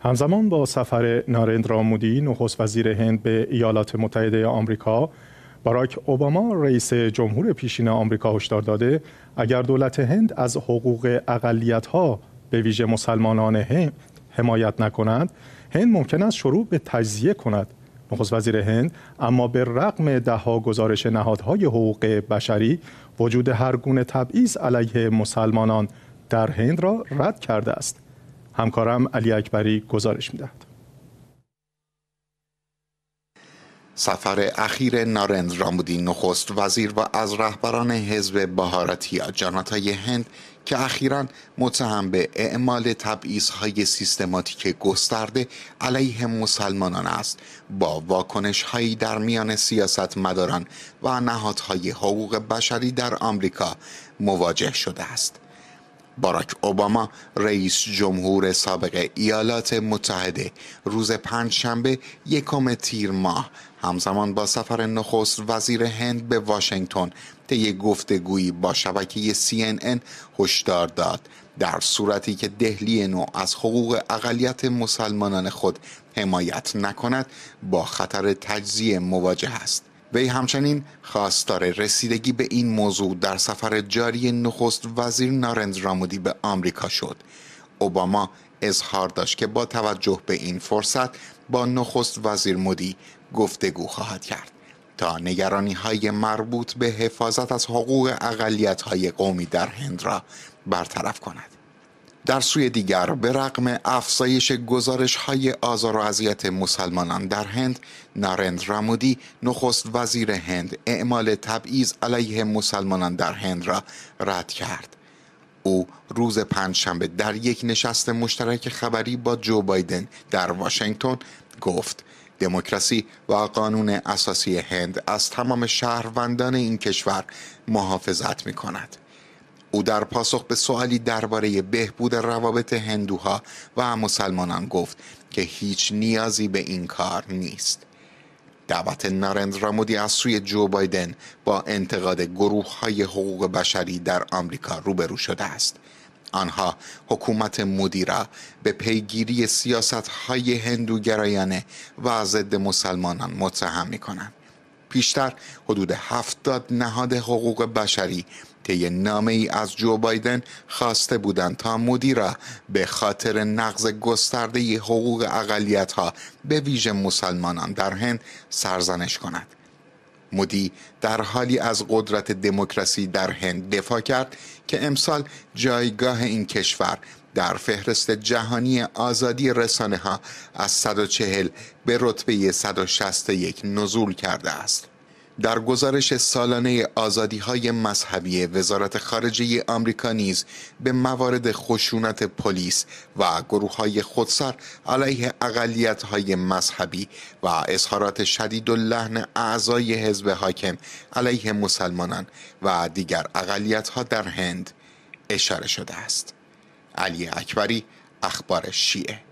همزمان با سفر نارندرا مودی نخست وزیر هند به ایالات متحده آمریکا باراک اوباما رئیس جمهور پیشین آمریکا هشدار داده اگر دولت هند از حقوق ها به ویژه مسلمانان هند حمایت نکند هند ممکن است شروع به تجزیه کند نخست وزیر هند اما به رغم دهها گزارش نهادهای حقوق بشری وجود هر گونه تبعیض علیه مسلمانان در هند را رد کرده است همکارم علی اکبری گزارش میدهد سفر اخیر نارند رامودی نخست وزیر و از رهبران حزب بهارتی جناتای هند که اخیرا متهم به اعمال تبعیض های سیستماتیک گسترده علیه مسلمانان است با واکنش هایی در میان سیاست مداران و نهادهای حقوق بشری در آمریکا مواجه شده است باراک اوباما رئیس جمهور سابق ایالات متحده روز پنجشنبه یکم تیر ماه همزمان با سفر نخست وزیر هند به واشنگتن طی گفتگویی با شبکه این هشدار داد در صورتی که دهلی نو از حقوق اقلیت مسلمانان خود حمایت نکند با خطر تجزیه مواجه است وی همچنین خواستار رسیدگی به این موضوع در سفر جاری نخست وزیر نارندرا رامودی به آمریکا شد اوباما اظهار داشت که با توجه به این فرصت با نخست وزیر مودی گفتگو خواهد کرد تا نگرانی های مربوط به حفاظت از حقوق اقلیت های قومی در هند را برطرف کند در سوی دیگر به رغم افزایش گزارش های آزار و اذیت مسلمانان در هند نارند رامودی نخست وزیر هند اعمال تبعیض علیه مسلمانان در هند را رد کرد او روز پنجشنبه در یک نشست مشترک خبری با جو بایدن در واشنگتن گفت دموکراسی و قانون اساسی هند از تمام شهروندان این کشور محافظت می کند. او در پاسخ به سوالی درباره بهبود روابط هندوها و مسلمانان گفت که هیچ نیازی به این کار نیست دعوت نارندرا مودی از سوی جو بایدن با انتقاد گروه های حقوق بشری در آمریکا روبرو شده است آنها حکومت مودی به پیگیری سیاست های هندوگرایانه و ضد مسلمانان متهم می کنند. پیشتر حدود هفتاد نهاد حقوق بشری طی نامه ای از جو بایدن خواسته بودند تا مودی را به خاطر نقض گسترده حقوق اقلیت ها به ویژه مسلمانان در هند سرزنش کند. مودی در حالی از قدرت دموکراسی در هند دفاع کرد که امسال جایگاه این کشور در فهرست جهانی آزادی رسانه ها از 140 به رتبه 161 نزول کرده است. در گزارش سالانه آزادی های مذهبی وزارت خارجه آمریکا نیز به موارد خشونت پلیس و گروه های خودسر علیه اقلیت های مذهبی و اظهارات شدید و لحن اعضای حزب حاکم علیه مسلمانان و دیگر اقلیت ها در هند اشاره شده است. علی اکبری اخبار شیعه